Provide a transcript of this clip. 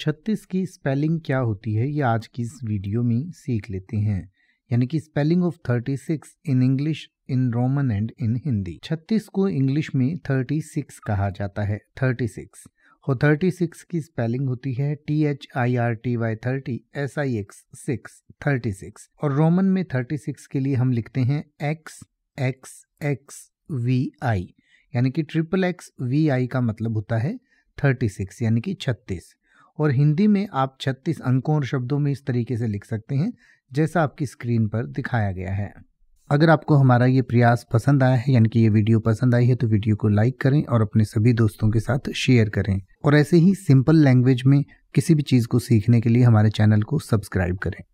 छत्तीस की स्पेलिंग क्या होती है ये आज की इस वीडियो में सीख लेते हैं यानी कि spelling of thirty six in English in Roman and in Hindi छत्तीस को इंग्लिश में थर्टी सिक्स कहा जाता है थर्टी सिक्स और थर्टी सिक्स की स्पेलिंग होती है T H I R T Y thirty S I X six thirty six और रोमन में थर्टी सिक्स के लिए हम लिखते हैं X X X V I यानी कि ट्रिपल एक्स वी आई का मतलब होता है थर्टी सिक्स यानी कि छत्तीस और हिंदी में आप 36 अंकों और शब्दों में इस तरीके से लिख सकते हैं जैसा आपकी स्क्रीन पर दिखाया गया है अगर आपको हमारा ये प्रयास पसंद आया है यानी कि ये वीडियो पसंद आई है तो वीडियो को लाइक करें और अपने सभी दोस्तों के साथ शेयर करें और ऐसे ही सिंपल लैंग्वेज में किसी भी चीज़ को सीखने के लिए हमारे चैनल को सब्सक्राइब करें